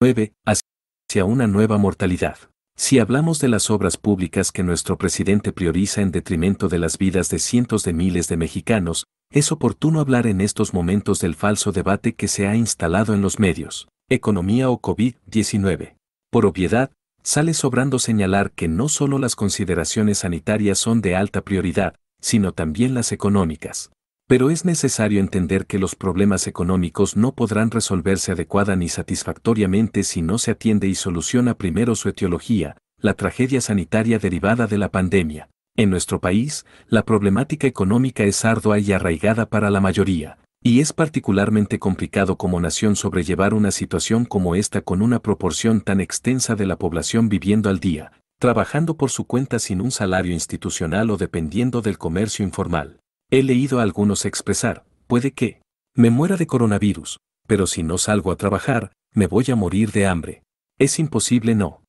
9. Hacia una nueva mortalidad. Si hablamos de las obras públicas que nuestro presidente prioriza en detrimento de las vidas de cientos de miles de mexicanos, es oportuno hablar en estos momentos del falso debate que se ha instalado en los medios, economía o COVID-19. Por obviedad, sale sobrando señalar que no solo las consideraciones sanitarias son de alta prioridad, sino también las económicas. Pero es necesario entender que los problemas económicos no podrán resolverse adecuada ni satisfactoriamente si no se atiende y soluciona primero su etiología, la tragedia sanitaria derivada de la pandemia. En nuestro país, la problemática económica es ardua y arraigada para la mayoría, y es particularmente complicado como nación sobrellevar una situación como esta con una proporción tan extensa de la población viviendo al día, trabajando por su cuenta sin un salario institucional o dependiendo del comercio informal. He leído a algunos expresar, puede que me muera de coronavirus, pero si no salgo a trabajar, me voy a morir de hambre. Es imposible no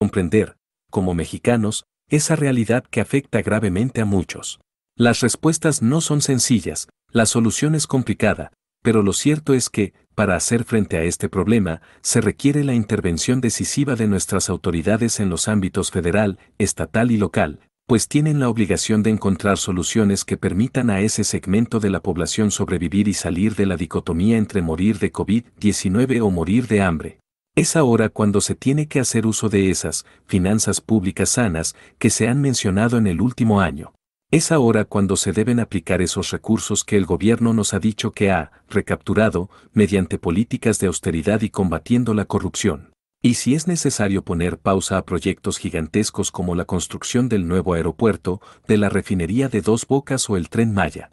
comprender, como mexicanos, esa realidad que afecta gravemente a muchos. Las respuestas no son sencillas, la solución es complicada, pero lo cierto es que, para hacer frente a este problema, se requiere la intervención decisiva de nuestras autoridades en los ámbitos federal, estatal y local, pues tienen la obligación de encontrar soluciones que permitan a ese segmento de la población sobrevivir y salir de la dicotomía entre morir de COVID-19 o morir de hambre. Es ahora cuando se tiene que hacer uso de esas finanzas públicas sanas que se han mencionado en el último año. Es ahora cuando se deben aplicar esos recursos que el gobierno nos ha dicho que ha recapturado mediante políticas de austeridad y combatiendo la corrupción. Y si es necesario poner pausa a proyectos gigantescos como la construcción del nuevo aeropuerto, de la refinería de dos bocas o el tren Maya.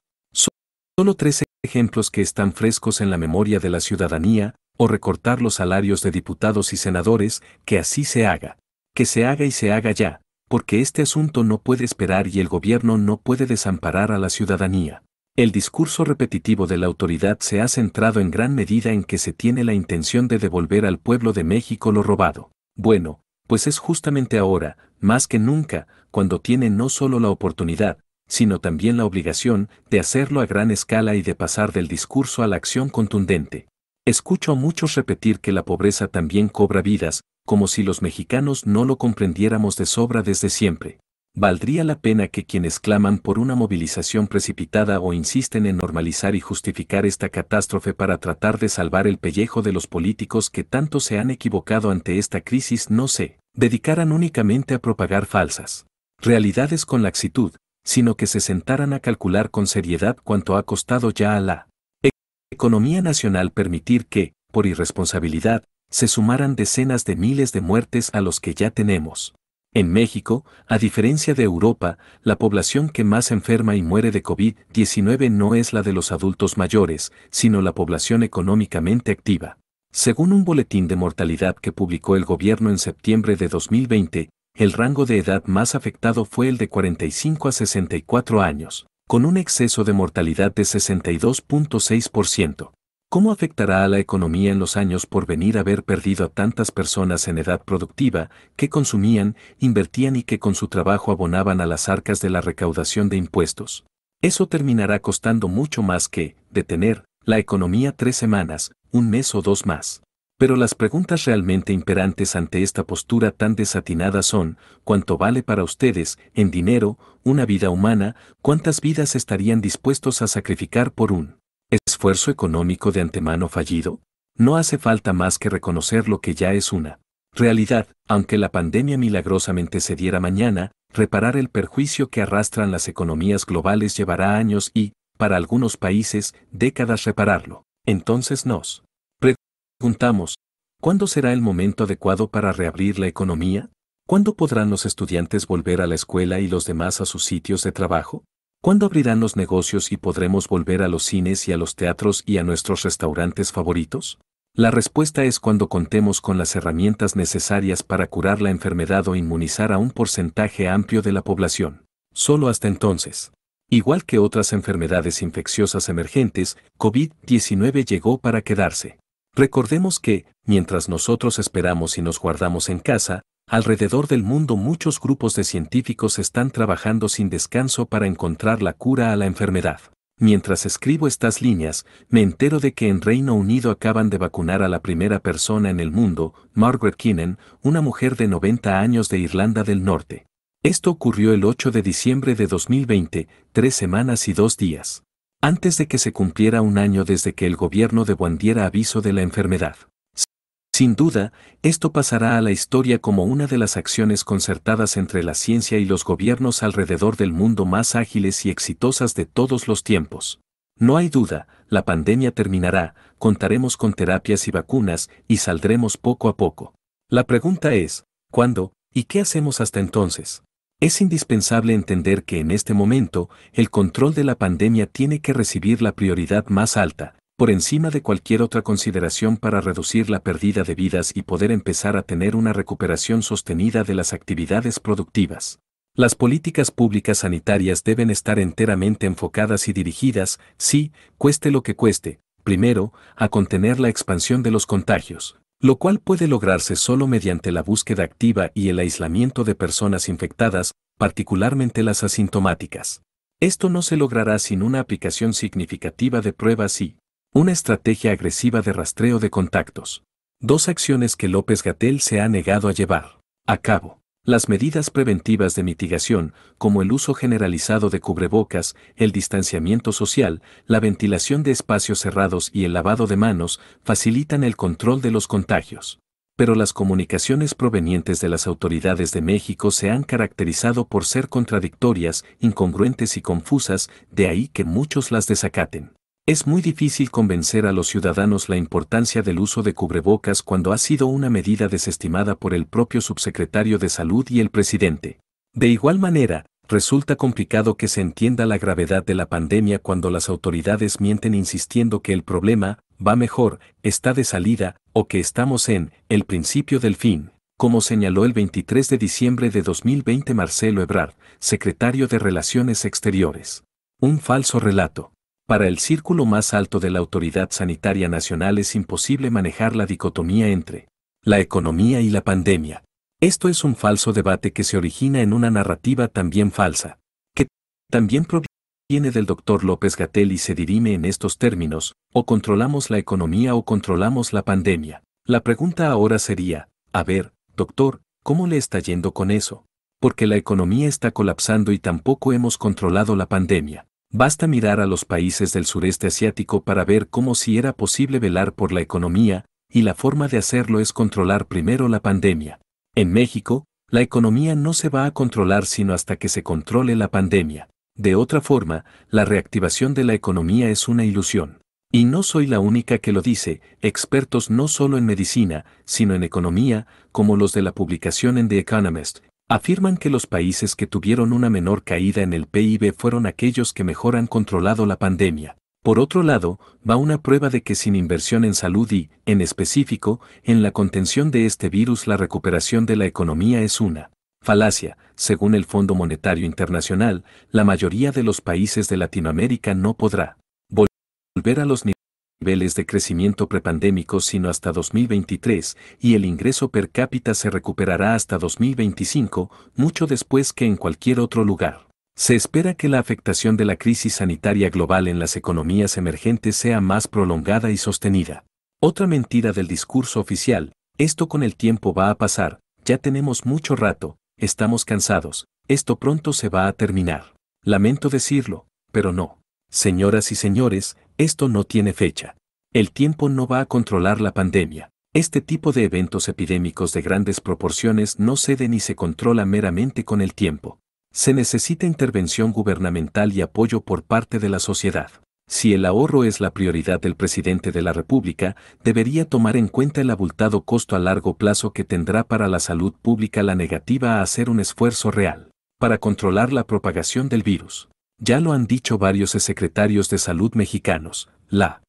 Solo tres ejemplos que están frescos en la memoria de la ciudadanía, o recortar los salarios de diputados y senadores, que así se haga. Que se haga y se haga ya, porque este asunto no puede esperar y el gobierno no puede desamparar a la ciudadanía. El discurso repetitivo de la autoridad se ha centrado en gran medida en que se tiene la intención de devolver al pueblo de México lo robado. Bueno, pues es justamente ahora, más que nunca, cuando tiene no solo la oportunidad, sino también la obligación de hacerlo a gran escala y de pasar del discurso a la acción contundente. Escucho a muchos repetir que la pobreza también cobra vidas, como si los mexicanos no lo comprendiéramos de sobra desde siempre. Valdría la pena que quienes claman por una movilización precipitada o insisten en normalizar y justificar esta catástrofe para tratar de salvar el pellejo de los políticos que tanto se han equivocado ante esta crisis no se dedicaran únicamente a propagar falsas realidades con laxitud, sino que se sentaran a calcular con seriedad cuánto ha costado ya a la economía nacional permitir que, por irresponsabilidad, se sumaran decenas de miles de muertes a los que ya tenemos. En México, a diferencia de Europa, la población que más enferma y muere de COVID-19 no es la de los adultos mayores, sino la población económicamente activa. Según un boletín de mortalidad que publicó el gobierno en septiembre de 2020, el rango de edad más afectado fue el de 45 a 64 años, con un exceso de mortalidad de 62.6%. ¿Cómo afectará a la economía en los años por venir haber perdido a tantas personas en edad productiva que consumían, invertían y que con su trabajo abonaban a las arcas de la recaudación de impuestos? Eso terminará costando mucho más que detener la economía tres semanas, un mes o dos más. Pero las preguntas realmente imperantes ante esta postura tan desatinada son, ¿cuánto vale para ustedes, en dinero, una vida humana, cuántas vidas estarían dispuestos a sacrificar por un esfuerzo económico de antemano fallido, no hace falta más que reconocer lo que ya es una realidad, aunque la pandemia milagrosamente se diera mañana, reparar el perjuicio que arrastran las economías globales llevará años y, para algunos países, décadas repararlo. Entonces nos preguntamos, ¿cuándo será el momento adecuado para reabrir la economía? ¿Cuándo podrán los estudiantes volver a la escuela y los demás a sus sitios de trabajo? ¿Cuándo abrirán los negocios y podremos volver a los cines y a los teatros y a nuestros restaurantes favoritos? La respuesta es cuando contemos con las herramientas necesarias para curar la enfermedad o inmunizar a un porcentaje amplio de la población. Solo hasta entonces. Igual que otras enfermedades infecciosas emergentes, COVID-19 llegó para quedarse. Recordemos que, mientras nosotros esperamos y nos guardamos en casa, Alrededor del mundo muchos grupos de científicos están trabajando sin descanso para encontrar la cura a la enfermedad. Mientras escribo estas líneas, me entero de que en Reino Unido acaban de vacunar a la primera persona en el mundo, Margaret Keenan, una mujer de 90 años de Irlanda del Norte. Esto ocurrió el 8 de diciembre de 2020, tres semanas y dos días. Antes de que se cumpliera un año desde que el gobierno de diera aviso de la enfermedad. Sin duda, esto pasará a la historia como una de las acciones concertadas entre la ciencia y los gobiernos alrededor del mundo más ágiles y exitosas de todos los tiempos. No hay duda, la pandemia terminará, contaremos con terapias y vacunas y saldremos poco a poco. La pregunta es, ¿cuándo y qué hacemos hasta entonces? Es indispensable entender que en este momento el control de la pandemia tiene que recibir la prioridad más alta, por encima de cualquier otra consideración para reducir la pérdida de vidas y poder empezar a tener una recuperación sostenida de las actividades productivas. Las políticas públicas sanitarias deben estar enteramente enfocadas y dirigidas, sí, cueste lo que cueste, primero, a contener la expansión de los contagios, lo cual puede lograrse solo mediante la búsqueda activa y el aislamiento de personas infectadas, particularmente las asintomáticas. Esto no se logrará sin una aplicación significativa de pruebas y, una estrategia agresiva de rastreo de contactos. Dos acciones que López Gatel se ha negado a llevar a cabo. Las medidas preventivas de mitigación, como el uso generalizado de cubrebocas, el distanciamiento social, la ventilación de espacios cerrados y el lavado de manos, facilitan el control de los contagios. Pero las comunicaciones provenientes de las autoridades de México se han caracterizado por ser contradictorias, incongruentes y confusas, de ahí que muchos las desacaten. Es muy difícil convencer a los ciudadanos la importancia del uso de cubrebocas cuando ha sido una medida desestimada por el propio subsecretario de Salud y el presidente. De igual manera, resulta complicado que se entienda la gravedad de la pandemia cuando las autoridades mienten insistiendo que el problema va mejor, está de salida, o que estamos en el principio del fin, como señaló el 23 de diciembre de 2020 Marcelo Ebrard, secretario de Relaciones Exteriores. Un falso relato. Para el círculo más alto de la Autoridad Sanitaria Nacional es imposible manejar la dicotomía entre la economía y la pandemia. Esto es un falso debate que se origina en una narrativa también falsa, que también proviene del doctor López Gatel y se dirime en estos términos, o controlamos la economía o controlamos la pandemia. La pregunta ahora sería, a ver, doctor, ¿cómo le está yendo con eso? Porque la economía está colapsando y tampoco hemos controlado la pandemia. Basta mirar a los países del sureste asiático para ver cómo si era posible velar por la economía, y la forma de hacerlo es controlar primero la pandemia. En México, la economía no se va a controlar sino hasta que se controle la pandemia. De otra forma, la reactivación de la economía es una ilusión. Y no soy la única que lo dice, expertos no solo en medicina, sino en economía, como los de la publicación en The Economist, Afirman que los países que tuvieron una menor caída en el PIB fueron aquellos que mejor han controlado la pandemia. Por otro lado, va una prueba de que sin inversión en salud y, en específico, en la contención de este virus la recuperación de la economía es una falacia. Según el Fondo Monetario Internacional, la mayoría de los países de Latinoamérica no podrá volver a los niveles niveles de crecimiento prepandémico sino hasta 2023 y el ingreso per cápita se recuperará hasta 2025, mucho después que en cualquier otro lugar. Se espera que la afectación de la crisis sanitaria global en las economías emergentes sea más prolongada y sostenida. Otra mentira del discurso oficial, esto con el tiempo va a pasar, ya tenemos mucho rato, estamos cansados, esto pronto se va a terminar. Lamento decirlo, pero no. Señoras y señores, esto no tiene fecha. El tiempo no va a controlar la pandemia. Este tipo de eventos epidémicos de grandes proporciones no cede ni se controla meramente con el tiempo. Se necesita intervención gubernamental y apoyo por parte de la sociedad. Si el ahorro es la prioridad del presidente de la República, debería tomar en cuenta el abultado costo a largo plazo que tendrá para la salud pública la negativa a hacer un esfuerzo real para controlar la propagación del virus. Ya lo han dicho varios secretarios de salud mexicanos, la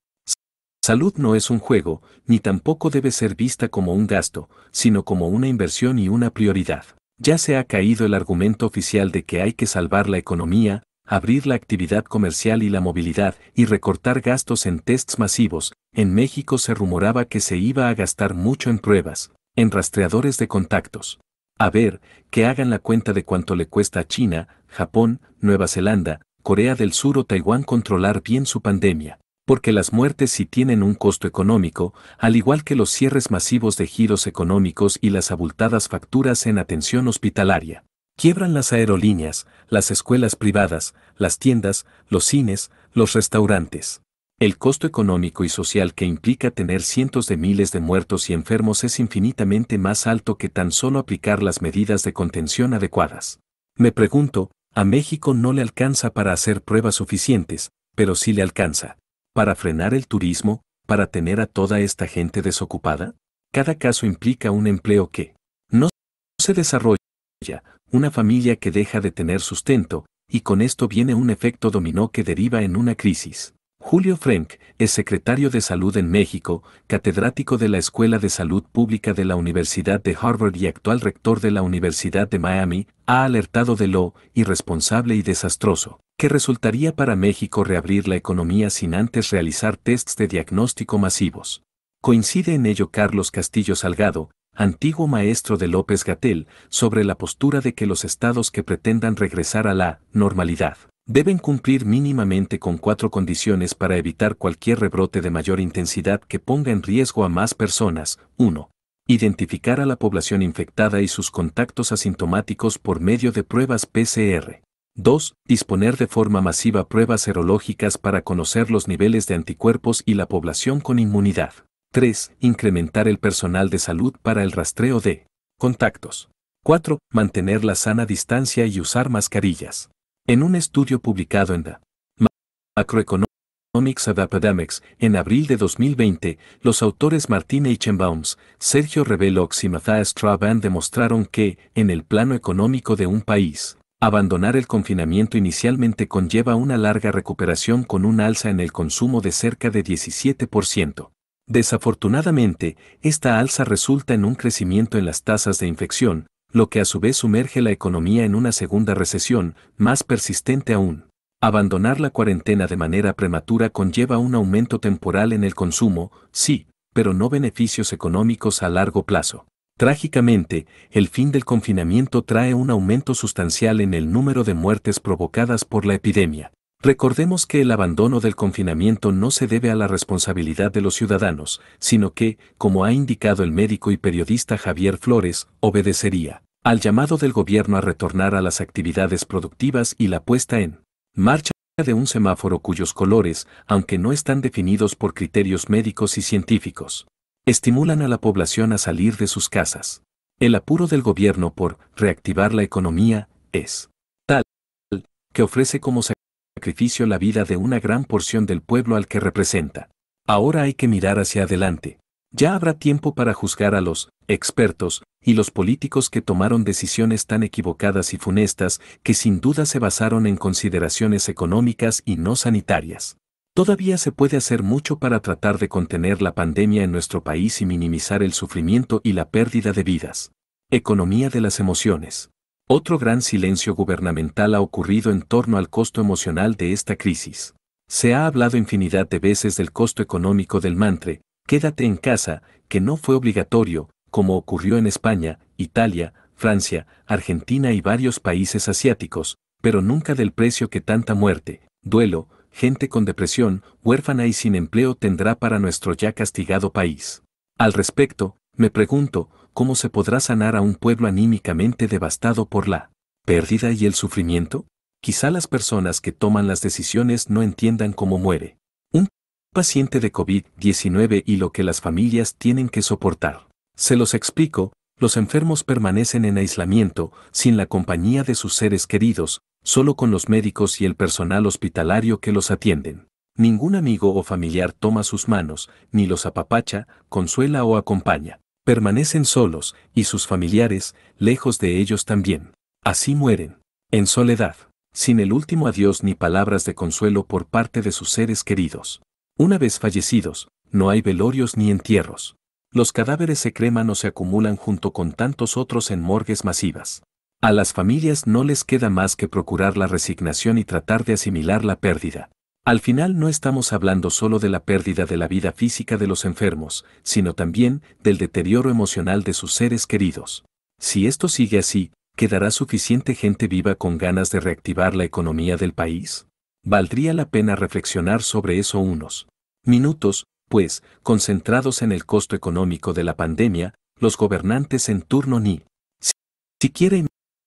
salud no es un juego, ni tampoco debe ser vista como un gasto, sino como una inversión y una prioridad. Ya se ha caído el argumento oficial de que hay que salvar la economía, abrir la actividad comercial y la movilidad y recortar gastos en tests masivos, en México se rumoraba que se iba a gastar mucho en pruebas, en rastreadores de contactos. A ver, que hagan la cuenta de cuánto le cuesta a China, Japón, Nueva Zelanda, Corea del Sur o Taiwán controlar bien su pandemia, porque las muertes sí tienen un costo económico, al igual que los cierres masivos de giros económicos y las abultadas facturas en atención hospitalaria. Quiebran las aerolíneas, las escuelas privadas, las tiendas, los cines, los restaurantes. El costo económico y social que implica tener cientos de miles de muertos y enfermos es infinitamente más alto que tan solo aplicar las medidas de contención adecuadas. Me pregunto, a México no le alcanza para hacer pruebas suficientes, pero sí le alcanza. Para frenar el turismo, para tener a toda esta gente desocupada, cada caso implica un empleo que no se desarrolla, una familia que deja de tener sustento, y con esto viene un efecto dominó que deriva en una crisis. Julio Frank, es secretario de Salud en México, catedrático de la Escuela de Salud Pública de la Universidad de Harvard y actual rector de la Universidad de Miami, ha alertado de lo irresponsable y desastroso que resultaría para México reabrir la economía sin antes realizar tests de diagnóstico masivos. Coincide en ello Carlos Castillo Salgado, antiguo maestro de López Gatel, sobre la postura de que los estados que pretendan regresar a la normalidad Deben cumplir mínimamente con cuatro condiciones para evitar cualquier rebrote de mayor intensidad que ponga en riesgo a más personas. 1. Identificar a la población infectada y sus contactos asintomáticos por medio de pruebas PCR. 2. Disponer de forma masiva pruebas serológicas para conocer los niveles de anticuerpos y la población con inmunidad. 3. Incrementar el personal de salud para el rastreo de contactos. 4. Mantener la sana distancia y usar mascarillas. En un estudio publicado en The Macroeconomics of Epidemics en abril de 2020, los autores Martín Eichenbaums, Sergio Revelox y Matthias Traban demostraron que, en el plano económico de un país, abandonar el confinamiento inicialmente conlleva una larga recuperación con un alza en el consumo de cerca de 17%. Desafortunadamente, esta alza resulta en un crecimiento en las tasas de infección, lo que a su vez sumerge la economía en una segunda recesión, más persistente aún. Abandonar la cuarentena de manera prematura conlleva un aumento temporal en el consumo, sí, pero no beneficios económicos a largo plazo. Trágicamente, el fin del confinamiento trae un aumento sustancial en el número de muertes provocadas por la epidemia. Recordemos que el abandono del confinamiento no se debe a la responsabilidad de los ciudadanos, sino que, como ha indicado el médico y periodista Javier Flores, obedecería al llamado del gobierno a retornar a las actividades productivas y la puesta en marcha de un semáforo cuyos colores, aunque no están definidos por criterios médicos y científicos, estimulan a la población a salir de sus casas. El apuro del gobierno por reactivar la economía es tal que ofrece como sacrificio la vida de una gran porción del pueblo al que representa. Ahora hay que mirar hacia adelante. Ya habrá tiempo para juzgar a los expertos y los políticos que tomaron decisiones tan equivocadas y funestas que sin duda se basaron en consideraciones económicas y no sanitarias. Todavía se puede hacer mucho para tratar de contener la pandemia en nuestro país y minimizar el sufrimiento y la pérdida de vidas. Economía de las emociones. Otro gran silencio gubernamental ha ocurrido en torno al costo emocional de esta crisis. Se ha hablado infinidad de veces del costo económico del mantre, quédate en casa, que no fue obligatorio, como ocurrió en España, Italia, Francia, Argentina y varios países asiáticos, pero nunca del precio que tanta muerte, duelo, gente con depresión, huérfana y sin empleo tendrá para nuestro ya castigado país. Al respecto, me pregunto, ¿cómo se podrá sanar a un pueblo anímicamente devastado por la pérdida y el sufrimiento? Quizá las personas que toman las decisiones no entiendan cómo muere un paciente de COVID-19 y lo que las familias tienen que soportar. Se los explico, los enfermos permanecen en aislamiento, sin la compañía de sus seres queridos, solo con los médicos y el personal hospitalario que los atienden. Ningún amigo o familiar toma sus manos, ni los apapacha, consuela o acompaña. Permanecen solos, y sus familiares, lejos de ellos también. Así mueren, en soledad, sin el último adiós ni palabras de consuelo por parte de sus seres queridos. Una vez fallecidos, no hay velorios ni entierros. Los cadáveres se creman o se acumulan junto con tantos otros en morgues masivas. A las familias no les queda más que procurar la resignación y tratar de asimilar la pérdida. Al final no estamos hablando solo de la pérdida de la vida física de los enfermos, sino también del deterioro emocional de sus seres queridos. Si esto sigue así, ¿quedará suficiente gente viva con ganas de reactivar la economía del país? Valdría la pena reflexionar sobre eso unos minutos, pues, concentrados en el costo económico de la pandemia, los gobernantes en turno ni siquiera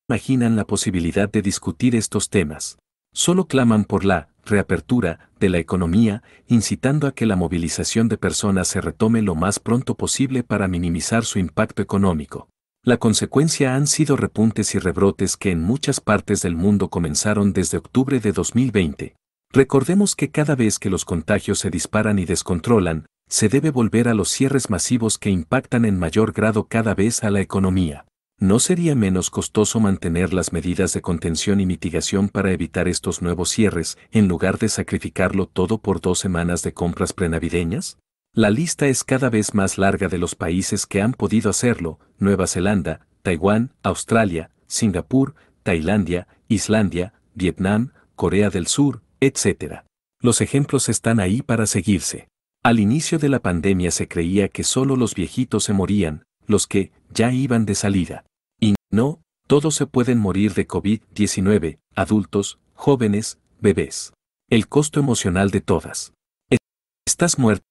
imaginan la posibilidad de discutir estos temas. Solo claman por la reapertura de la economía, incitando a que la movilización de personas se retome lo más pronto posible para minimizar su impacto económico. La consecuencia han sido repuntes y rebrotes que en muchas partes del mundo comenzaron desde octubre de 2020. Recordemos que cada vez que los contagios se disparan y descontrolan, se debe volver a los cierres masivos que impactan en mayor grado cada vez a la economía. ¿no sería menos costoso mantener las medidas de contención y mitigación para evitar estos nuevos cierres, en lugar de sacrificarlo todo por dos semanas de compras prenavideñas? La lista es cada vez más larga de los países que han podido hacerlo, Nueva Zelanda, Taiwán, Australia, Singapur, Tailandia, Islandia, Vietnam, Corea del Sur, etc. Los ejemplos están ahí para seguirse. Al inicio de la pandemia se creía que solo los viejitos se morían, los que ya iban de salida. Y no, todos se pueden morir de COVID-19, adultos, jóvenes, bebés. El costo emocional de todas. E-, estas muertes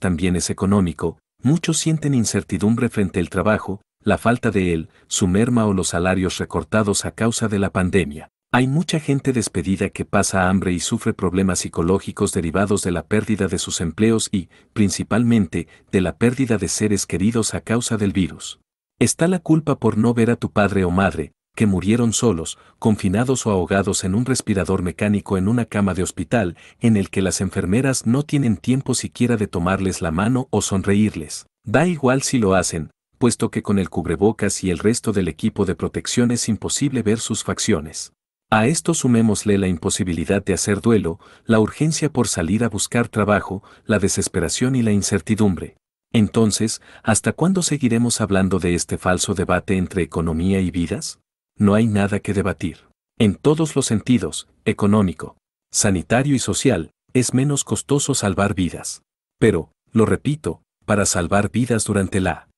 también es económico, muchos sienten incertidumbre frente al trabajo, la falta de él, su merma o los salarios recortados a causa de la pandemia. Hay mucha gente despedida que pasa hambre y sufre problemas psicológicos derivados de la pérdida de sus empleos y, principalmente, de la pérdida de seres queridos a causa del virus. Está la culpa por no ver a tu padre o madre, que murieron solos, confinados o ahogados en un respirador mecánico en una cama de hospital, en el que las enfermeras no tienen tiempo siquiera de tomarles la mano o sonreírles. Da igual si lo hacen, puesto que con el cubrebocas y el resto del equipo de protección es imposible ver sus facciones. A esto sumémosle la imposibilidad de hacer duelo, la urgencia por salir a buscar trabajo, la desesperación y la incertidumbre. Entonces, ¿hasta cuándo seguiremos hablando de este falso debate entre economía y vidas? No hay nada que debatir. En todos los sentidos, económico, sanitario y social, es menos costoso salvar vidas. Pero, lo repito, para salvar vidas durante la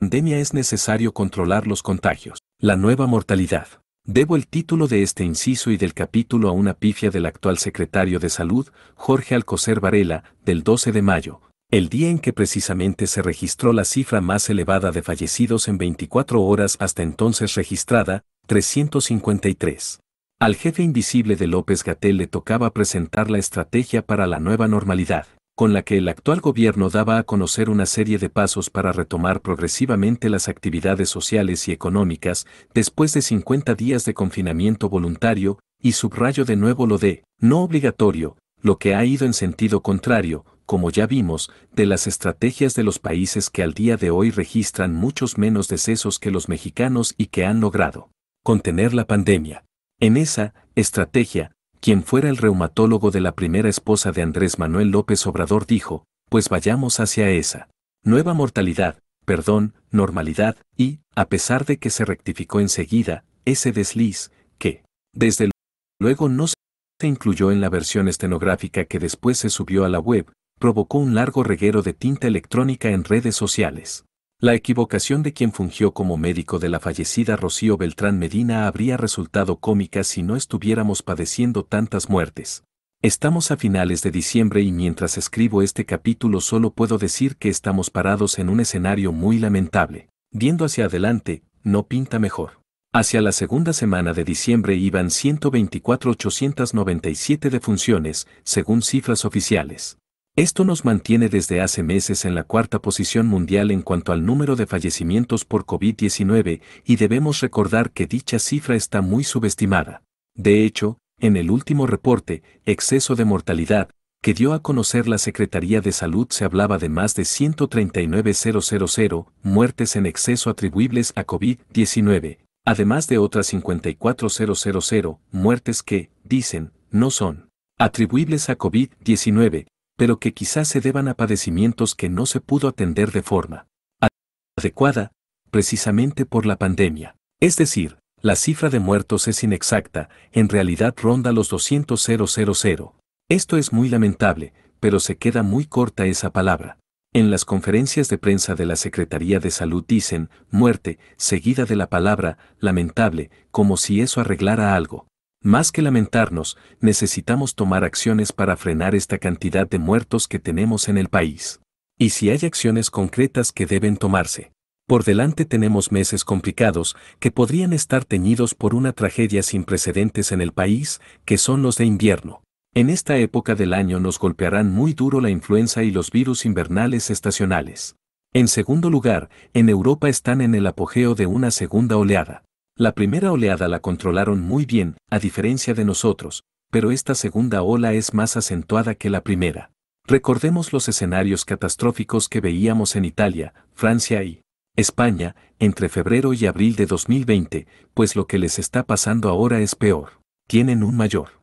pandemia es necesario controlar los contagios, la nueva mortalidad Debo el título de este inciso y del capítulo a una pifia del actual secretario de Salud, Jorge Alcocer Varela, del 12 de mayo, el día en que precisamente se registró la cifra más elevada de fallecidos en 24 horas hasta entonces registrada, 353. Al jefe invisible de López gatell le tocaba presentar la estrategia para la nueva normalidad con la que el actual gobierno daba a conocer una serie de pasos para retomar progresivamente las actividades sociales y económicas después de 50 días de confinamiento voluntario, y subrayo de nuevo lo de, no obligatorio, lo que ha ido en sentido contrario, como ya vimos, de las estrategias de los países que al día de hoy registran muchos menos decesos que los mexicanos y que han logrado contener la pandemia. En esa estrategia, quien fuera el reumatólogo de la primera esposa de Andrés Manuel López Obrador, dijo, pues vayamos hacia esa nueva mortalidad, perdón, normalidad, y, a pesar de que se rectificó enseguida, ese desliz, que, desde luego no se incluyó en la versión estenográfica que después se subió a la web, provocó un largo reguero de tinta electrónica en redes sociales. La equivocación de quien fungió como médico de la fallecida Rocío Beltrán Medina habría resultado cómica si no estuviéramos padeciendo tantas muertes. Estamos a finales de diciembre y mientras escribo este capítulo solo puedo decir que estamos parados en un escenario muy lamentable. Viendo hacia adelante, no pinta mejor. Hacia la segunda semana de diciembre iban 124.897 defunciones, según cifras oficiales. Esto nos mantiene desde hace meses en la cuarta posición mundial en cuanto al número de fallecimientos por COVID-19 y debemos recordar que dicha cifra está muy subestimada. De hecho, en el último reporte, Exceso de Mortalidad, que dio a conocer la Secretaría de Salud se hablaba de más de 139.000 muertes en exceso atribuibles a COVID-19, además de otras 54.000 muertes que, dicen, no son atribuibles a COVID-19, pero que quizás se deban a padecimientos que no se pudo atender de forma adecuada, precisamente por la pandemia. Es decir, la cifra de muertos es inexacta, en realidad ronda los 200,000. Esto es muy lamentable, pero se queda muy corta esa palabra. En las conferencias de prensa de la Secretaría de Salud dicen muerte, seguida de la palabra lamentable, como si eso arreglara algo. Más que lamentarnos, necesitamos tomar acciones para frenar esta cantidad de muertos que tenemos en el país. Y si hay acciones concretas que deben tomarse. Por delante tenemos meses complicados que podrían estar teñidos por una tragedia sin precedentes en el país, que son los de invierno. En esta época del año nos golpearán muy duro la influenza y los virus invernales estacionales. En segundo lugar, en Europa están en el apogeo de una segunda oleada. La primera oleada la controlaron muy bien, a diferencia de nosotros, pero esta segunda ola es más acentuada que la primera. Recordemos los escenarios catastróficos que veíamos en Italia, Francia y España entre febrero y abril de 2020, pues lo que les está pasando ahora es peor. Tienen un mayor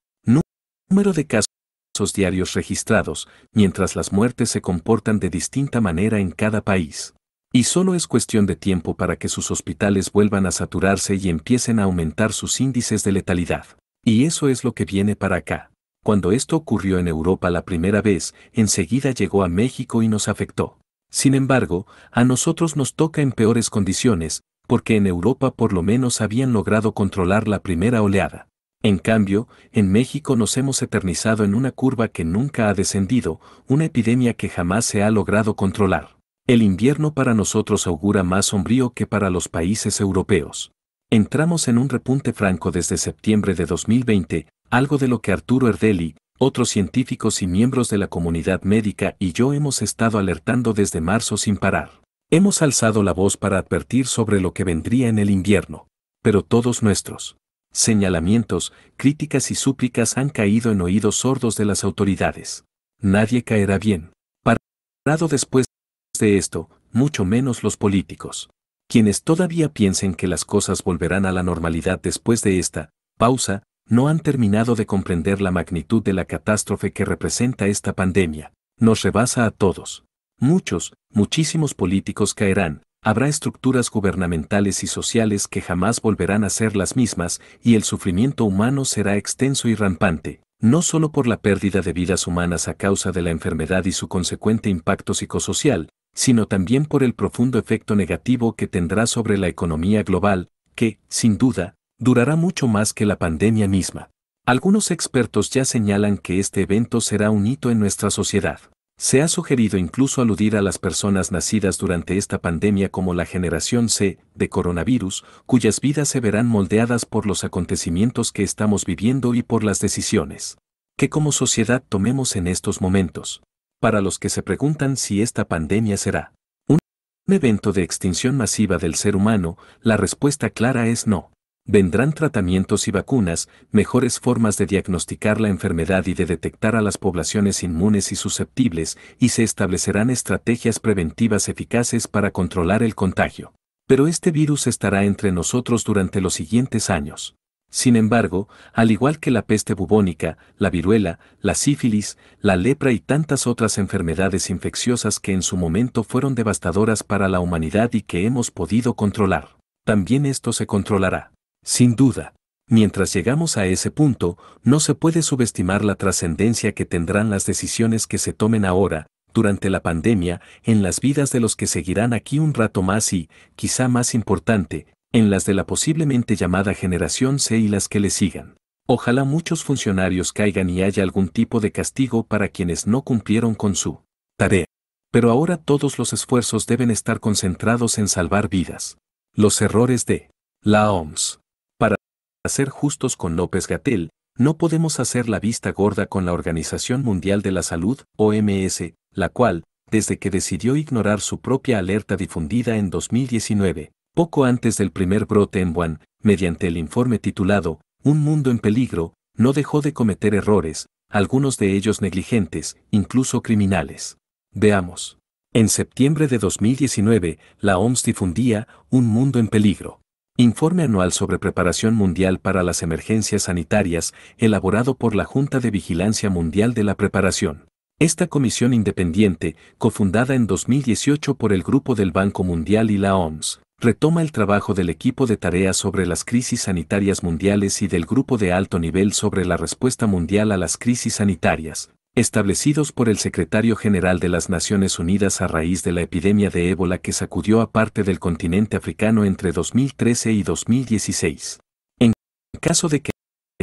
número de casos diarios registrados, mientras las muertes se comportan de distinta manera en cada país. Y solo es cuestión de tiempo para que sus hospitales vuelvan a saturarse y empiecen a aumentar sus índices de letalidad. Y eso es lo que viene para acá. Cuando esto ocurrió en Europa la primera vez, enseguida llegó a México y nos afectó. Sin embargo, a nosotros nos toca en peores condiciones, porque en Europa por lo menos habían logrado controlar la primera oleada. En cambio, en México nos hemos eternizado en una curva que nunca ha descendido, una epidemia que jamás se ha logrado controlar. El invierno para nosotros augura más sombrío que para los países europeos. Entramos en un repunte franco desde septiembre de 2020, algo de lo que Arturo Erdeli, otros científicos y miembros de la comunidad médica y yo hemos estado alertando desde marzo sin parar. Hemos alzado la voz para advertir sobre lo que vendría en el invierno. Pero todos nuestros señalamientos, críticas y súplicas han caído en oídos sordos de las autoridades. Nadie caerá bien. Parado después de esto, mucho menos los políticos. Quienes todavía piensen que las cosas volverán a la normalidad después de esta pausa, no han terminado de comprender la magnitud de la catástrofe que representa esta pandemia. Nos rebasa a todos. Muchos, muchísimos políticos caerán, habrá estructuras gubernamentales y sociales que jamás volverán a ser las mismas y el sufrimiento humano será extenso y rampante, no solo por la pérdida de vidas humanas a causa de la enfermedad y su consecuente impacto psicosocial, sino también por el profundo efecto negativo que tendrá sobre la economía global, que, sin duda, durará mucho más que la pandemia misma. Algunos expertos ya señalan que este evento será un hito en nuestra sociedad. Se ha sugerido incluso aludir a las personas nacidas durante esta pandemia como la generación C de coronavirus, cuyas vidas se verán moldeadas por los acontecimientos que estamos viviendo y por las decisiones que como sociedad tomemos en estos momentos para los que se preguntan si esta pandemia será un evento de extinción masiva del ser humano, la respuesta clara es no. Vendrán tratamientos y vacunas, mejores formas de diagnosticar la enfermedad y de detectar a las poblaciones inmunes y susceptibles, y se establecerán estrategias preventivas eficaces para controlar el contagio. Pero este virus estará entre nosotros durante los siguientes años. Sin embargo, al igual que la peste bubónica, la viruela, la sífilis, la lepra y tantas otras enfermedades infecciosas que en su momento fueron devastadoras para la humanidad y que hemos podido controlar, también esto se controlará. Sin duda, mientras llegamos a ese punto, no se puede subestimar la trascendencia que tendrán las decisiones que se tomen ahora, durante la pandemia, en las vidas de los que seguirán aquí un rato más y, quizá más importante, en las de la posiblemente llamada generación C y las que le sigan. Ojalá muchos funcionarios caigan y haya algún tipo de castigo para quienes no cumplieron con su tarea. Pero ahora todos los esfuerzos deben estar concentrados en salvar vidas. Los errores de la OMS. Para ser justos con López Gatel, no podemos hacer la vista gorda con la Organización Mundial de la Salud, OMS, la cual, desde que decidió ignorar su propia alerta difundida en 2019, poco antes del primer brote en Wuhan, mediante el informe titulado Un mundo en peligro, no dejó de cometer errores, algunos de ellos negligentes, incluso criminales. Veamos. En septiembre de 2019, la OMS difundía Un mundo en peligro. Informe anual sobre preparación mundial para las emergencias sanitarias, elaborado por la Junta de Vigilancia Mundial de la Preparación. Esta comisión independiente, cofundada en 2018 por el Grupo del Banco Mundial y la OMS, retoma el trabajo del equipo de tareas sobre las crisis sanitarias mundiales y del grupo de alto nivel sobre la respuesta mundial a las crisis sanitarias, establecidos por el secretario general de las Naciones Unidas a raíz de la epidemia de ébola que sacudió a parte del continente africano entre 2013 y 2016. En caso de que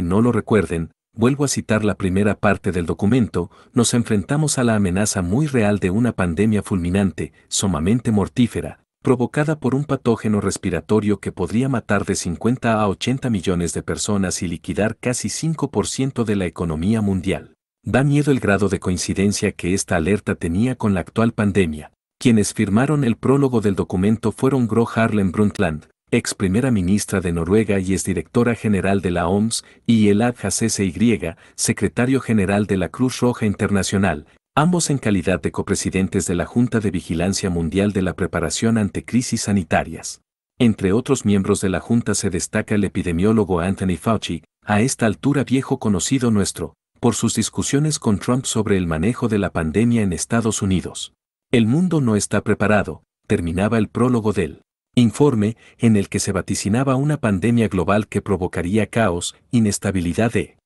no lo recuerden, vuelvo a citar la primera parte del documento, nos enfrentamos a la amenaza muy real de una pandemia fulminante, sumamente mortífera, provocada por un patógeno respiratorio que podría matar de 50 a 80 millones de personas y liquidar casi 5% de la economía mundial. Da miedo el grado de coincidencia que esta alerta tenía con la actual pandemia. Quienes firmaron el prólogo del documento fueron Gro Harlem Brundtland, ex primera ministra de Noruega y directora general de la OMS, y Elad Hassese Y, secretario general de la Cruz Roja Internacional, ambos en calidad de copresidentes de la Junta de Vigilancia Mundial de la Preparación ante Crisis Sanitarias. Entre otros miembros de la Junta se destaca el epidemiólogo Anthony Fauci, a esta altura viejo conocido nuestro, por sus discusiones con Trump sobre el manejo de la pandemia en Estados Unidos. El mundo no está preparado, terminaba el prólogo del informe en el que se vaticinaba una pandemia global que provocaría caos, inestabilidad e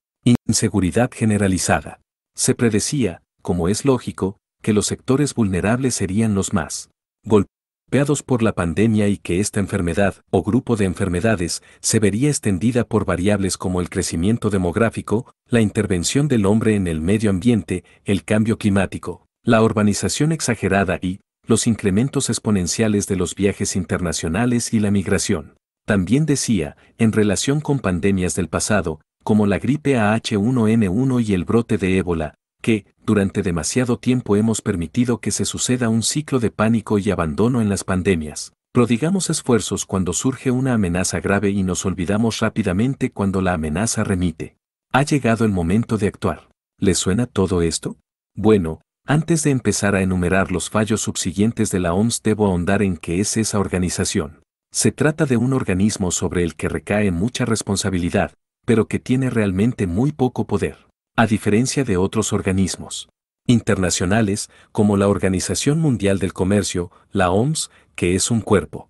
inseguridad generalizada. Se predecía, como es lógico, que los sectores vulnerables serían los más golpeados por la pandemia y que esta enfermedad o grupo de enfermedades se vería extendida por variables como el crecimiento demográfico, la intervención del hombre en el medio ambiente, el cambio climático, la urbanización exagerada y los incrementos exponenciales de los viajes internacionales y la migración. También decía, en relación con pandemias del pasado, como la gripe AH1N1 y el brote de ébola, que, durante demasiado tiempo hemos permitido que se suceda un ciclo de pánico y abandono en las pandemias. Prodigamos esfuerzos cuando surge una amenaza grave y nos olvidamos rápidamente cuando la amenaza remite. Ha llegado el momento de actuar. ¿Le suena todo esto? Bueno, antes de empezar a enumerar los fallos subsiguientes de la OMS debo ahondar en qué es esa organización. Se trata de un organismo sobre el que recae mucha responsabilidad, pero que tiene realmente muy poco poder a diferencia de otros organismos internacionales como la Organización Mundial del Comercio, la OMS, que es un cuerpo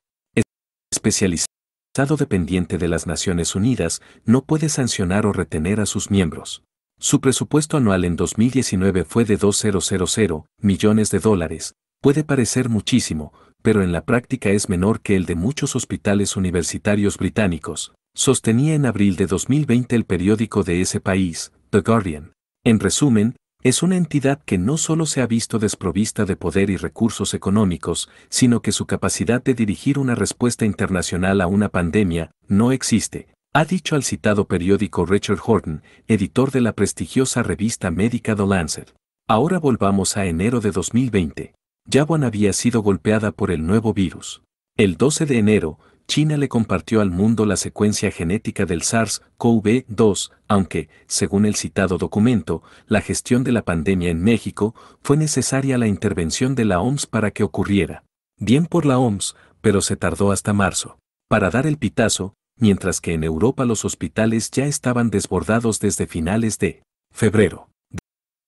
especializado dependiente de las Naciones Unidas, no puede sancionar o retener a sus miembros. Su presupuesto anual en 2019 fue de 2.000 millones de dólares. Puede parecer muchísimo, pero en la práctica es menor que el de muchos hospitales universitarios británicos. Sostenía en abril de 2020 el periódico de ese país, The Guardian, en resumen, es una entidad que no solo se ha visto desprovista de poder y recursos económicos, sino que su capacidad de dirigir una respuesta internacional a una pandemia no existe, ha dicho al citado periódico Richard Horton, editor de la prestigiosa revista médica The Lancet. Ahora volvamos a enero de 2020. Yavon había sido golpeada por el nuevo virus. El 12 de enero, China le compartió al mundo la secuencia genética del SARS-CoV-2, aunque, según el citado documento, la gestión de la pandemia en México fue necesaria la intervención de la OMS para que ocurriera. Bien por la OMS, pero se tardó hasta marzo. Para dar el pitazo, mientras que en Europa los hospitales ya estaban desbordados desde finales de febrero.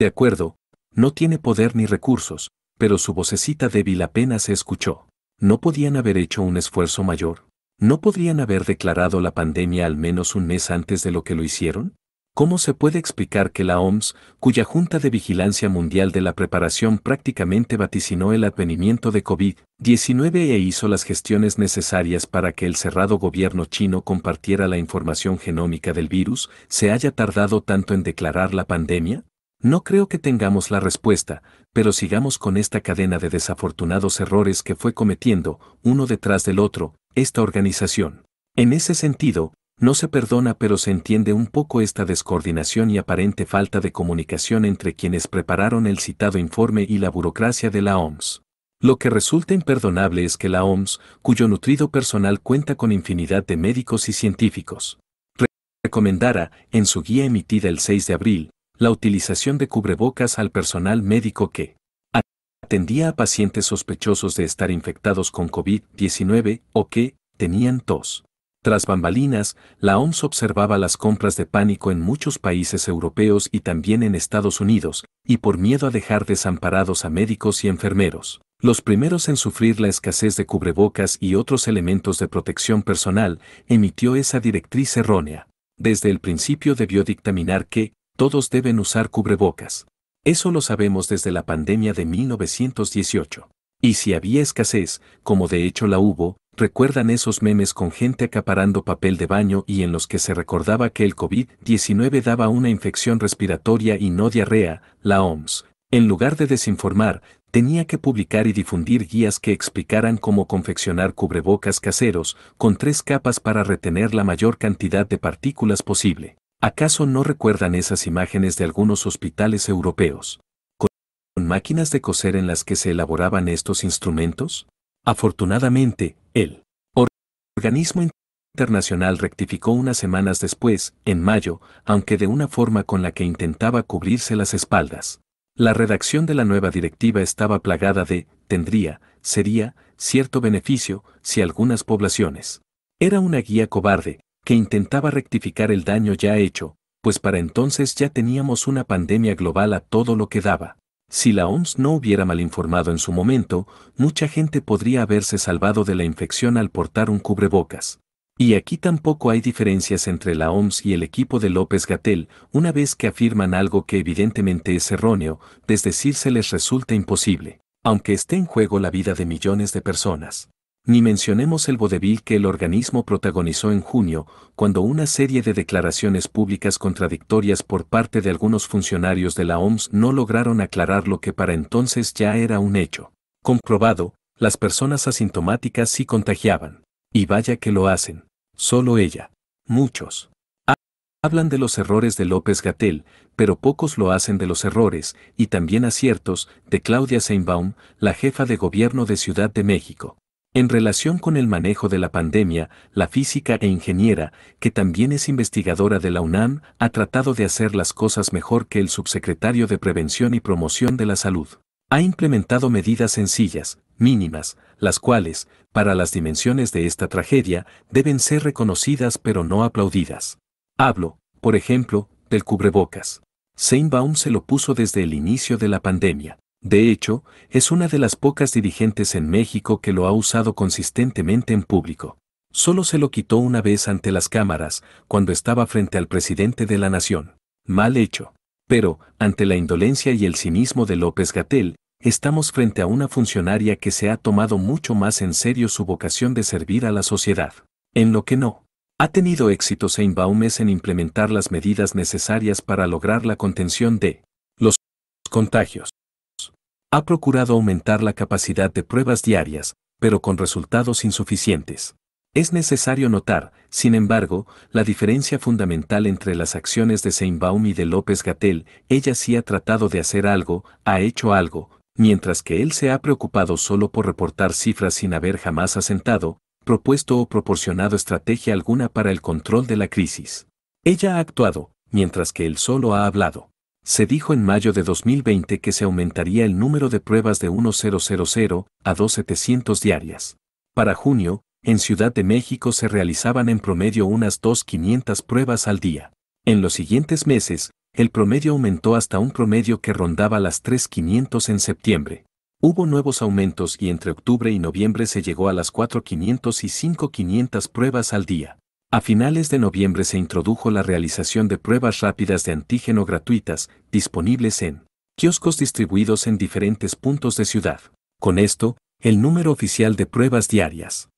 De acuerdo, no tiene poder ni recursos, pero su vocecita débil apenas se escuchó. ¿No podían haber hecho un esfuerzo mayor? ¿No podrían haber declarado la pandemia al menos un mes antes de lo que lo hicieron? ¿Cómo se puede explicar que la OMS, cuya Junta de Vigilancia Mundial de la Preparación prácticamente vaticinó el advenimiento de COVID-19 e hizo las gestiones necesarias para que el cerrado gobierno chino compartiera la información genómica del virus, se haya tardado tanto en declarar la pandemia? No creo que tengamos la respuesta, pero sigamos con esta cadena de desafortunados errores que fue cometiendo, uno detrás del otro, esta organización. En ese sentido, no se perdona pero se entiende un poco esta descoordinación y aparente falta de comunicación entre quienes prepararon el citado informe y la burocracia de la OMS. Lo que resulta imperdonable es que la OMS, cuyo nutrido personal cuenta con infinidad de médicos y científicos, recomendara, en su guía emitida el 6 de abril, la utilización de cubrebocas al personal médico que Atendía a pacientes sospechosos de estar infectados con COVID-19 o que tenían tos. Tras bambalinas, la OMS observaba las compras de pánico en muchos países europeos y también en Estados Unidos, y por miedo a dejar desamparados a médicos y enfermeros. Los primeros en sufrir la escasez de cubrebocas y otros elementos de protección personal, emitió esa directriz errónea. Desde el principio debió dictaminar que todos deben usar cubrebocas. Eso lo sabemos desde la pandemia de 1918. Y si había escasez, como de hecho la hubo, recuerdan esos memes con gente acaparando papel de baño y en los que se recordaba que el COVID-19 daba una infección respiratoria y no diarrea, la OMS, en lugar de desinformar, tenía que publicar y difundir guías que explicaran cómo confeccionar cubrebocas caseros con tres capas para retener la mayor cantidad de partículas posible. ¿Acaso no recuerdan esas imágenes de algunos hospitales europeos? ¿Con máquinas de coser en las que se elaboraban estos instrumentos? Afortunadamente, el organismo internacional rectificó unas semanas después, en mayo, aunque de una forma con la que intentaba cubrirse las espaldas. La redacción de la nueva directiva estaba plagada de tendría, sería, cierto beneficio si algunas poblaciones. Era una guía cobarde, que intentaba rectificar el daño ya hecho, pues para entonces ya teníamos una pandemia global a todo lo que daba. Si la OMS no hubiera mal informado en su momento, mucha gente podría haberse salvado de la infección al portar un cubrebocas. Y aquí tampoco hay diferencias entre la OMS y el equipo de López Gatel, una vez que afirman algo que evidentemente es erróneo, desdecirse les resulta imposible, aunque esté en juego la vida de millones de personas. Ni mencionemos el vodevil que el organismo protagonizó en junio, cuando una serie de declaraciones públicas contradictorias por parte de algunos funcionarios de la OMS no lograron aclarar lo que para entonces ya era un hecho. Comprobado, las personas asintomáticas sí contagiaban. Y vaya que lo hacen. Solo ella. Muchos. Hablan de los errores de López Gatel, pero pocos lo hacen de los errores, y también aciertos, de Claudia Seinbaum, la jefa de gobierno de Ciudad de México. En relación con el manejo de la pandemia, la física e ingeniera, que también es investigadora de la UNAM, ha tratado de hacer las cosas mejor que el subsecretario de Prevención y Promoción de la Salud. Ha implementado medidas sencillas, mínimas, las cuales, para las dimensiones de esta tragedia, deben ser reconocidas pero no aplaudidas. Hablo, por ejemplo, del cubrebocas. Seinbaum se lo puso desde el inicio de la pandemia. De hecho, es una de las pocas dirigentes en México que lo ha usado consistentemente en público. Solo se lo quitó una vez ante las cámaras, cuando estaba frente al presidente de la nación. Mal hecho. Pero, ante la indolencia y el cinismo de López Gatel, estamos frente a una funcionaria que se ha tomado mucho más en serio su vocación de servir a la sociedad. En lo que no. Ha tenido éxito Seinbaumes en implementar las medidas necesarias para lograr la contención de los contagios ha procurado aumentar la capacidad de pruebas diarias, pero con resultados insuficientes. Es necesario notar, sin embargo, la diferencia fundamental entre las acciones de Seinbaum y de López Gatel, ella sí ha tratado de hacer algo, ha hecho algo, mientras que él se ha preocupado solo por reportar cifras sin haber jamás asentado, propuesto o proporcionado estrategia alguna para el control de la crisis. Ella ha actuado, mientras que él solo ha hablado. Se dijo en mayo de 2020 que se aumentaría el número de pruebas de 1000 a 2700 diarias. Para junio, en Ciudad de México se realizaban en promedio unas 2500 pruebas al día. En los siguientes meses, el promedio aumentó hasta un promedio que rondaba las 3500 en septiembre. Hubo nuevos aumentos y entre octubre y noviembre se llegó a las 4.500 y 5.500 pruebas al día. A finales de noviembre se introdujo la realización de pruebas rápidas de antígeno gratuitas, disponibles en kioscos distribuidos en diferentes puntos de ciudad. Con esto, el número oficial de pruebas diarias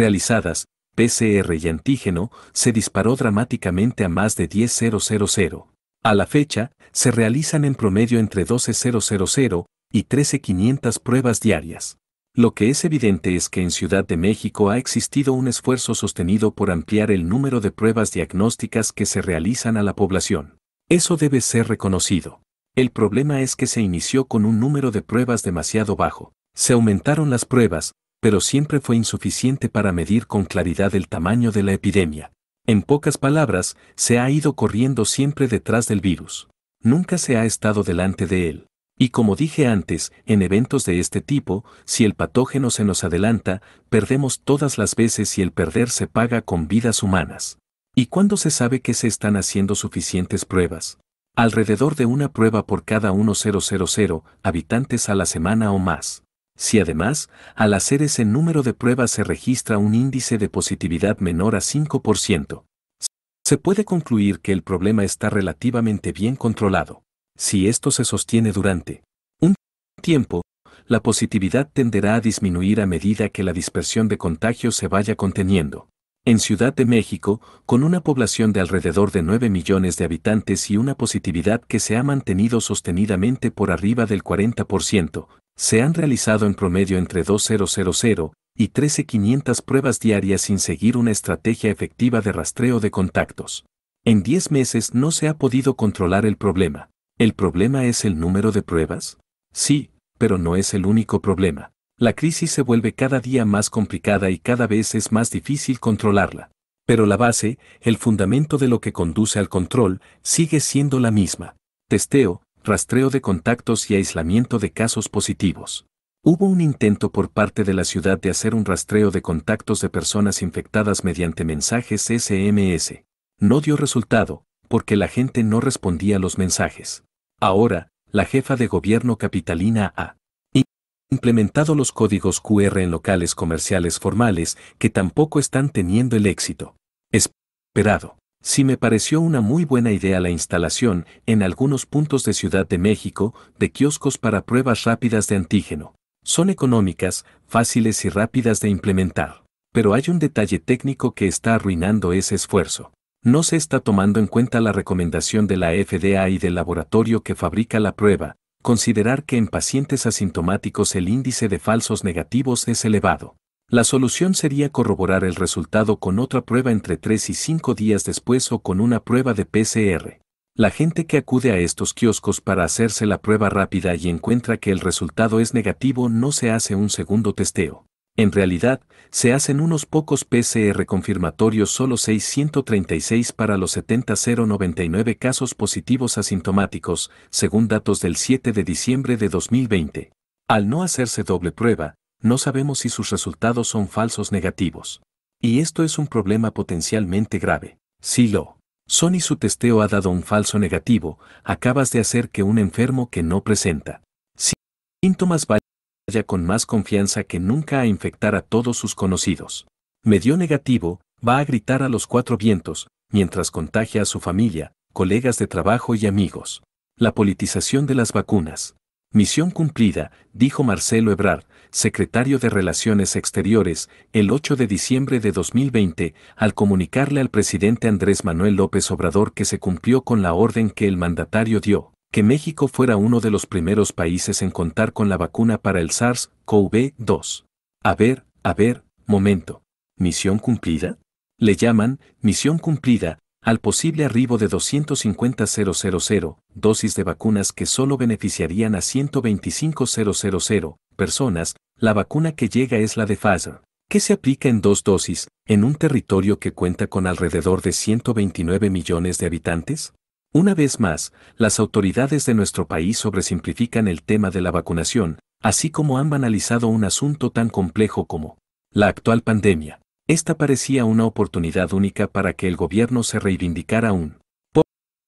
realizadas, PCR y antígeno, se disparó dramáticamente a más de 10.000. A la fecha, se realizan en promedio entre 12.000 y 13.500 pruebas diarias. Lo que es evidente es que en Ciudad de México ha existido un esfuerzo sostenido por ampliar el número de pruebas diagnósticas que se realizan a la población. Eso debe ser reconocido. El problema es que se inició con un número de pruebas demasiado bajo. Se aumentaron las pruebas, pero siempre fue insuficiente para medir con claridad el tamaño de la epidemia. En pocas palabras, se ha ido corriendo siempre detrás del virus. Nunca se ha estado delante de él. Y como dije antes, en eventos de este tipo, si el patógeno se nos adelanta, perdemos todas las veces y el perder se paga con vidas humanas. ¿Y cuándo se sabe que se están haciendo suficientes pruebas? Alrededor de una prueba por cada 1000 habitantes a la semana o más. Si además, al hacer ese número de pruebas se registra un índice de positividad menor a 5%, se puede concluir que el problema está relativamente bien controlado si esto se sostiene durante un tiempo, la positividad tenderá a disminuir a medida que la dispersión de contagios se vaya conteniendo. En Ciudad de México, con una población de alrededor de 9 millones de habitantes y una positividad que se ha mantenido sostenidamente por arriba del 40%, se han realizado en promedio entre 2.000 y 13.500 pruebas diarias sin seguir una estrategia efectiva de rastreo de contactos. En 10 meses no se ha podido controlar el problema. ¿El problema es el número de pruebas? Sí, pero no es el único problema. La crisis se vuelve cada día más complicada y cada vez es más difícil controlarla. Pero la base, el fundamento de lo que conduce al control, sigue siendo la misma. Testeo, rastreo de contactos y aislamiento de casos positivos. Hubo un intento por parte de la ciudad de hacer un rastreo de contactos de personas infectadas mediante mensajes SMS. No dio resultado, porque la gente no respondía a los mensajes. Ahora, la jefa de gobierno capitalina ha implementado los códigos QR en locales comerciales formales que tampoco están teniendo el éxito esperado. Si me pareció una muy buena idea la instalación en algunos puntos de Ciudad de México de kioscos para pruebas rápidas de antígeno. Son económicas, fáciles y rápidas de implementar. Pero hay un detalle técnico que está arruinando ese esfuerzo no se está tomando en cuenta la recomendación de la FDA y del laboratorio que fabrica la prueba, considerar que en pacientes asintomáticos el índice de falsos negativos es elevado. La solución sería corroborar el resultado con otra prueba entre 3 y 5 días después o con una prueba de PCR. La gente que acude a estos kioscos para hacerse la prueba rápida y encuentra que el resultado es negativo no se hace un segundo testeo. En realidad, se hacen unos pocos PCR confirmatorios, solo 636 para los 70,099 casos positivos asintomáticos, según datos del 7 de diciembre de 2020. Al no hacerse doble prueba, no sabemos si sus resultados son falsos negativos. Y esto es un problema potencialmente grave. Si lo son y su testeo ha dado un falso negativo, acabas de hacer que un enfermo que no presenta síntomas vaya con más confianza que nunca a infectar a todos sus conocidos. Me dio negativo, va a gritar a los cuatro vientos, mientras contagia a su familia, colegas de trabajo y amigos. La politización de las vacunas. Misión cumplida, dijo Marcelo Ebrard, secretario de Relaciones Exteriores, el 8 de diciembre de 2020, al comunicarle al presidente Andrés Manuel López Obrador que se cumplió con la orden que el mandatario dio que México fuera uno de los primeros países en contar con la vacuna para el SARS-CoV-2. A ver, a ver, momento. ¿Misión cumplida? Le llaman misión cumplida al posible arribo de 250.000 dosis de vacunas que solo beneficiarían a 125.000 personas. La vacuna que llega es la de Pfizer, que se aplica en dos dosis en un territorio que cuenta con alrededor de 129 millones de habitantes. Una vez más, las autoridades de nuestro país sobresimplifican el tema de la vacunación, así como han banalizado un asunto tan complejo como la actual pandemia. Esta parecía una oportunidad única para que el gobierno se reivindicara un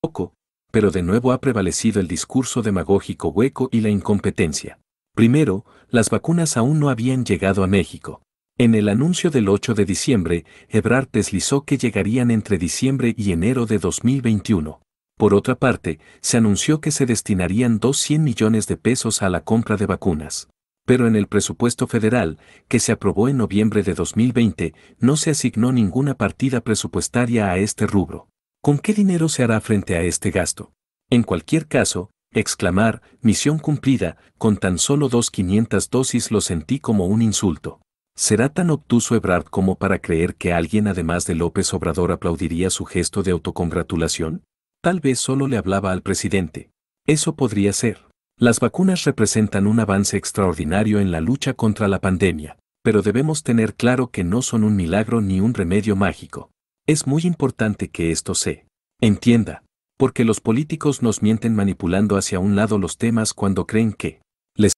poco, pero de nuevo ha prevalecido el discurso demagógico hueco y la incompetencia. Primero, las vacunas aún no habían llegado a México. En el anuncio del 8 de diciembre, Ebrard deslizó que llegarían entre diciembre y enero de 2021. Por otra parte, se anunció que se destinarían 200 millones de pesos a la compra de vacunas. Pero en el presupuesto federal, que se aprobó en noviembre de 2020, no se asignó ninguna partida presupuestaria a este rubro. ¿Con qué dinero se hará frente a este gasto? En cualquier caso, exclamar, misión cumplida, con tan solo 2.500 dosis lo sentí como un insulto. ¿Será tan obtuso Ebrard como para creer que alguien además de López Obrador aplaudiría su gesto de autocongratulación? Tal vez solo le hablaba al presidente. Eso podría ser. Las vacunas representan un avance extraordinario en la lucha contra la pandemia, pero debemos tener claro que no son un milagro ni un remedio mágico. Es muy importante que esto se entienda, porque los políticos nos mienten manipulando hacia un lado los temas cuando creen que les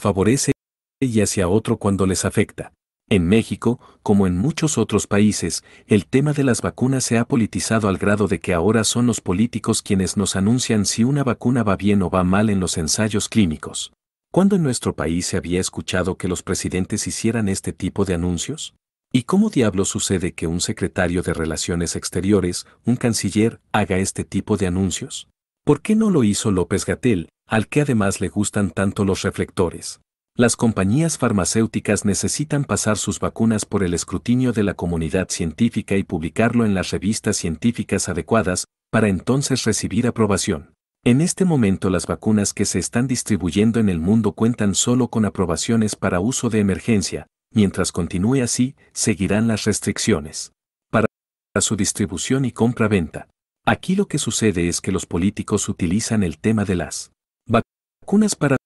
favorece y hacia otro cuando les afecta. En México, como en muchos otros países, el tema de las vacunas se ha politizado al grado de que ahora son los políticos quienes nos anuncian si una vacuna va bien o va mal en los ensayos clínicos. ¿Cuándo en nuestro país se había escuchado que los presidentes hicieran este tipo de anuncios? ¿Y cómo diablo sucede que un secretario de Relaciones Exteriores, un canciller, haga este tipo de anuncios? ¿Por qué no lo hizo López Gatel, al que además le gustan tanto los reflectores? Las compañías farmacéuticas necesitan pasar sus vacunas por el escrutinio de la comunidad científica y publicarlo en las revistas científicas adecuadas para entonces recibir aprobación. En este momento las vacunas que se están distribuyendo en el mundo cuentan solo con aprobaciones para uso de emergencia, mientras continúe así, seguirán las restricciones para su distribución y compra-venta. Aquí lo que sucede es que los políticos utilizan el tema de las vacunas para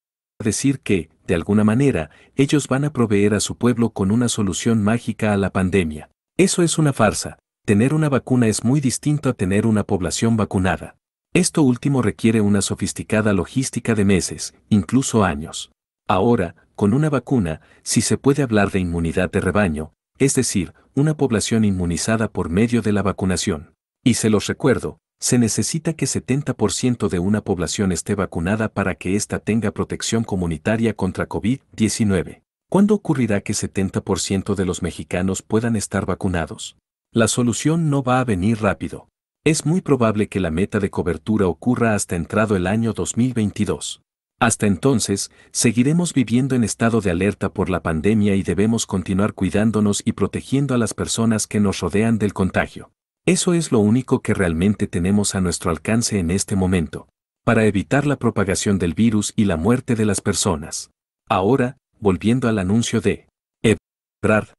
decir que, de alguna manera, ellos van a proveer a su pueblo con una solución mágica a la pandemia. Eso es una farsa. Tener una vacuna es muy distinto a tener una población vacunada. Esto último requiere una sofisticada logística de meses, incluso años. Ahora, con una vacuna, si se puede hablar de inmunidad de rebaño, es decir, una población inmunizada por medio de la vacunación. Y se los recuerdo, se necesita que 70% de una población esté vacunada para que ésta tenga protección comunitaria contra COVID-19. ¿Cuándo ocurrirá que 70% de los mexicanos puedan estar vacunados? La solución no va a venir rápido. Es muy probable que la meta de cobertura ocurra hasta entrado el año 2022. Hasta entonces, seguiremos viviendo en estado de alerta por la pandemia y debemos continuar cuidándonos y protegiendo a las personas que nos rodean del contagio. Eso es lo único que realmente tenemos a nuestro alcance en este momento, para evitar la propagación del virus y la muerte de las personas. Ahora, volviendo al anuncio de Ebrard,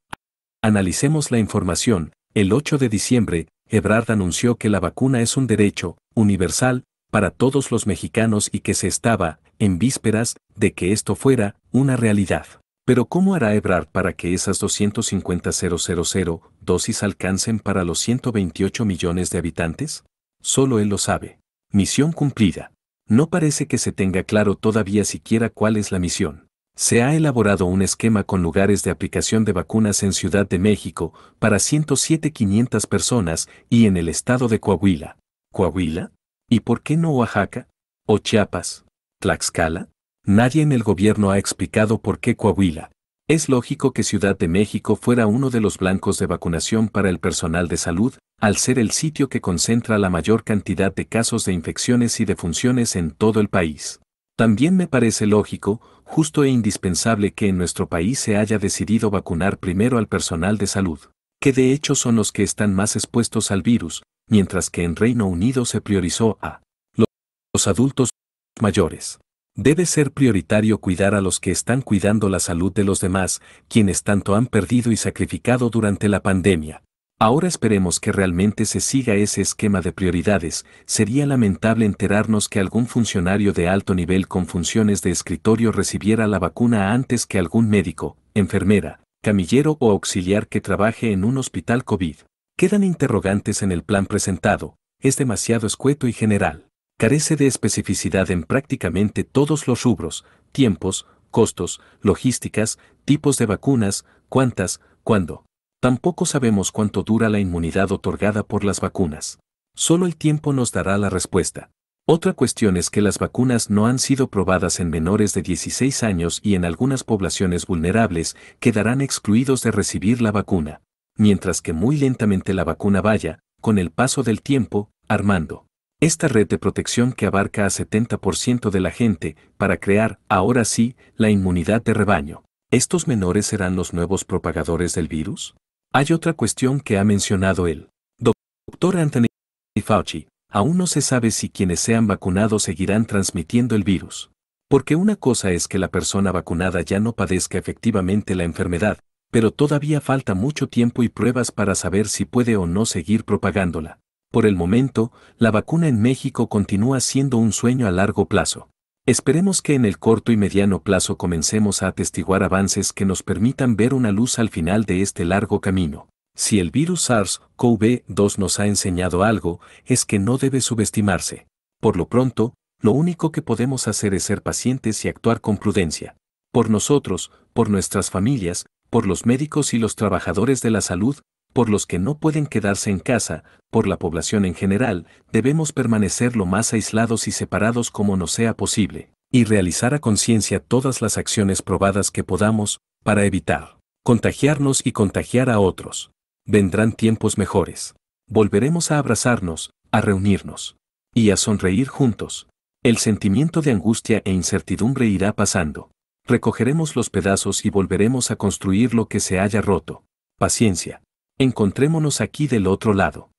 analicemos la información. El 8 de diciembre, Ebrard anunció que la vacuna es un derecho universal para todos los mexicanos y que se estaba en vísperas de que esto fuera una realidad. Pero ¿cómo hará Ebrard para que esas 250.000 dosis alcancen para los 128 millones de habitantes? Solo él lo sabe. Misión cumplida. No parece que se tenga claro todavía siquiera cuál es la misión. Se ha elaborado un esquema con lugares de aplicación de vacunas en Ciudad de México para 107.500 personas y en el estado de Coahuila. ¿Coahuila? ¿Y por qué no Oaxaca? ¿O Chiapas? ¿Tlaxcala? Nadie en el gobierno ha explicado por qué Coahuila. Es lógico que Ciudad de México fuera uno de los blancos de vacunación para el personal de salud, al ser el sitio que concentra la mayor cantidad de casos de infecciones y defunciones en todo el país. También me parece lógico, justo e indispensable que en nuestro país se haya decidido vacunar primero al personal de salud, que de hecho son los que están más expuestos al virus, mientras que en Reino Unido se priorizó a los adultos mayores. Debe ser prioritario cuidar a los que están cuidando la salud de los demás, quienes tanto han perdido y sacrificado durante la pandemia. Ahora esperemos que realmente se siga ese esquema de prioridades. Sería lamentable enterarnos que algún funcionario de alto nivel con funciones de escritorio recibiera la vacuna antes que algún médico, enfermera, camillero o auxiliar que trabaje en un hospital COVID. Quedan interrogantes en el plan presentado, es demasiado escueto y general carece de especificidad en prácticamente todos los rubros, tiempos, costos, logísticas, tipos de vacunas, cuántas, cuándo. Tampoco sabemos cuánto dura la inmunidad otorgada por las vacunas. Solo el tiempo nos dará la respuesta. Otra cuestión es que las vacunas no han sido probadas en menores de 16 años y en algunas poblaciones vulnerables quedarán excluidos de recibir la vacuna, mientras que muy lentamente la vacuna vaya, con el paso del tiempo, armando esta red de protección que abarca a 70% de la gente para crear, ahora sí, la inmunidad de rebaño. ¿Estos menores serán los nuevos propagadores del virus? Hay otra cuestión que ha mencionado él. doctor Anthony Fauci. Aún no se sabe si quienes sean vacunados seguirán transmitiendo el virus. Porque una cosa es que la persona vacunada ya no padezca efectivamente la enfermedad, pero todavía falta mucho tiempo y pruebas para saber si puede o no seguir propagándola. Por el momento, la vacuna en México continúa siendo un sueño a largo plazo. Esperemos que en el corto y mediano plazo comencemos a atestiguar avances que nos permitan ver una luz al final de este largo camino. Si el virus SARS-CoV-2 nos ha enseñado algo, es que no debe subestimarse. Por lo pronto, lo único que podemos hacer es ser pacientes y actuar con prudencia. Por nosotros, por nuestras familias, por los médicos y los trabajadores de la salud, por los que no pueden quedarse en casa, por la población en general, debemos permanecer lo más aislados y separados como nos sea posible, y realizar a conciencia todas las acciones probadas que podamos, para evitar contagiarnos y contagiar a otros. Vendrán tiempos mejores. Volveremos a abrazarnos, a reunirnos y a sonreír juntos. El sentimiento de angustia e incertidumbre irá pasando. Recogeremos los pedazos y volveremos a construir lo que se haya roto. Paciencia. Encontrémonos aquí del otro lado.